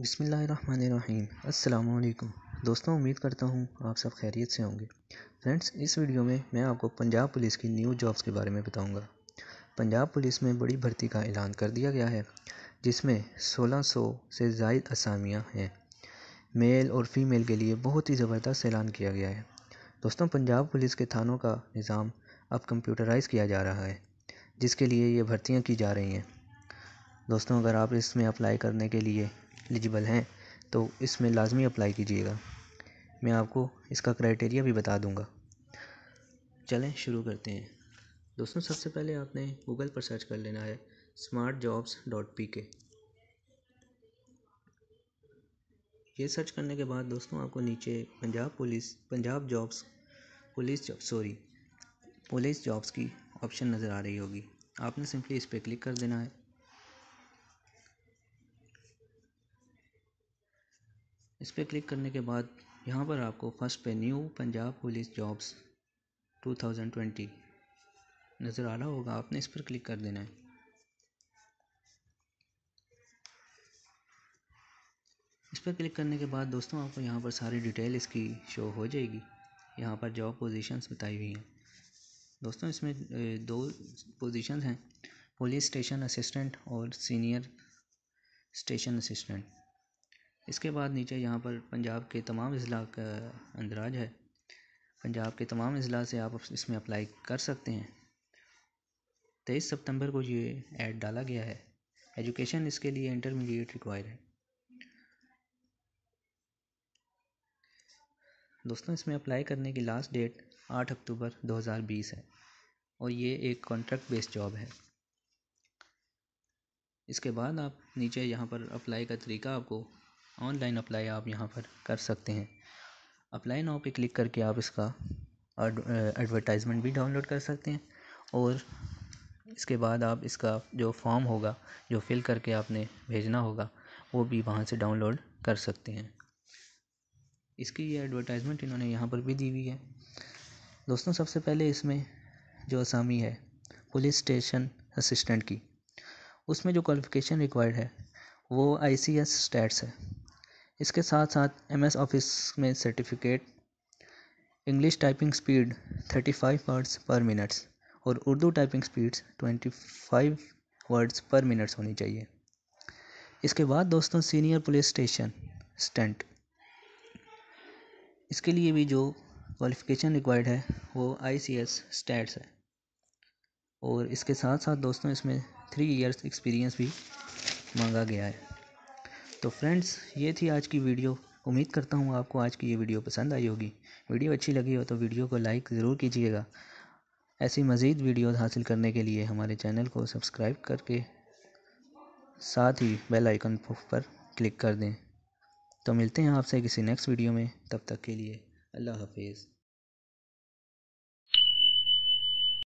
बिसमीम् अल्लाम दोस्तों उम्मीद करता हूँ आप सब खैरियत से होंगे फ्रेंड्स इस वीडियो में मैं आपको पंजाब पुलिस की न्यू जॉब्स के बारे में बताऊँगा पंजाब पुलिस में बड़ी भर्ती का ऐलान कर दिया गया है जिसमें 1600 से जायद असामियाँ हैं मेल और फीमेल के लिए बहुत ही ज़बरदस्त ऐलान किया गया है दोस्तों पंजाब पुलिस के थानों का निज़ाम अब कंप्यूटराइज किया जा रहा है जिसके लिए ये भर्तियाँ की जा रही हैं दोस्तों अगर आप इसमें अप्लाई करने के लिए एलिजिबल हैं तो इसमें लाज़मी अप्लाई कीजिएगा मैं आपको इसका क्राइटेरिया भी बता दूँगा चलें शुरू करते हैं दोस्तों सबसे पहले आपने गूगल पर सर्च कर लेना है स्मार्ट जॉब्स डॉट पी के ये सर्च करने के बाद दोस्तों आपको नीचे Punjab police Punjab jobs police job sorry police jobs की ऑप्शन नज़र आ रही होगी आपने सिंपली इस पर क्लिक कर देना है इस पर क्लिक करने के बाद यहाँ पर आपको फर्स्ट पे न्यू पंजाब पुलिस जॉब्स 2020 नज़र आ रहा होगा आपने इस पर क्लिक कर देना है इस पर क्लिक करने के बाद दोस्तों आपको यहाँ पर सारी डिटेल इसकी शो हो जाएगी यहाँ पर जॉब पोजीशंस बताई हुई हैं दोस्तों इसमें दो पोजीशंस हैं पुलिस स्टेशन असिस्टेंट और सीनियर स्टेशन असिस्टेंट इसके बाद नीचे यहाँ पर पंजाब के तमाम अज़ला का अंदराज है पंजाब के तमाम अज़ला से आप इसमें अप्लाई कर सकते हैं तेईस सितंबर को ये ऐड डाला गया है एजुकेशन इसके लिए इंटरमीडिएट रिक्वायर है दोस्तों इसमें अप्लाई करने की लास्ट डेट 8 अक्टूबर 2020 है और ये एक कॉन्ट्रैक्ट बेस्ड जॉब है इसके बाद आप नीचे यहाँ पर अप्लाई का तरीका आपको ऑनलाइन अप्लाई आप यहाँ पर कर सकते हैं अप्लाई नाउ पे क्लिक करके आप इसका एडवर्टाइजमेंट भी डाउनलोड कर सकते हैं और इसके बाद आप इसका जो फॉर्म होगा जो फिल करके आपने भेजना होगा वो भी वहाँ से डाउनलोड कर सकते हैं इसकी ये एडवर्टाइजमेंट इन्होंने यहाँ पर भी दी हुई है दोस्तों सबसे पहले इसमें जो आसामी है पुलिस स्टेशन असिस्टेंट की उसमें जो क्वालिफ़िकेशन रिक्वायर्ड है वो आई सी एस स्टैट्स है इसके साथ साथ एम एस ऑफिस में certificate English typing speed thirty five words per minutes और Urdu typing speeds twenty five words per minutes होनी चाहिए इसके बाद दोस्तों सीनियर पुलिस स्टेशन स्टेंट इसके लिए भी जो क्वालिफ़िकेशन रिक्वायर्ड है वो आई सी एस स्टैट्स है और इसके साथ साथ दोस्तों इसमें थ्री इयर्स एक्सपीरियंस भी मांगा गया है तो फ्रेंड्स ये थी आज की वीडियो उम्मीद करता हूँ आपको आज की ये वीडियो पसंद आई होगी वीडियो अच्छी लगी हो तो वीडियो को लाइक ज़रूर कीजिएगा ऐसी मज़ीद वीडियोस हासिल करने के लिए हमारे चैनल को सब्सक्राइब करके साथ ही बेल आइकन पर क्लिक कर दें तो मिलते हैं आपसे किसी नेक्स्ट वीडियो में तब तक के लिए अल्लाह हाफिज़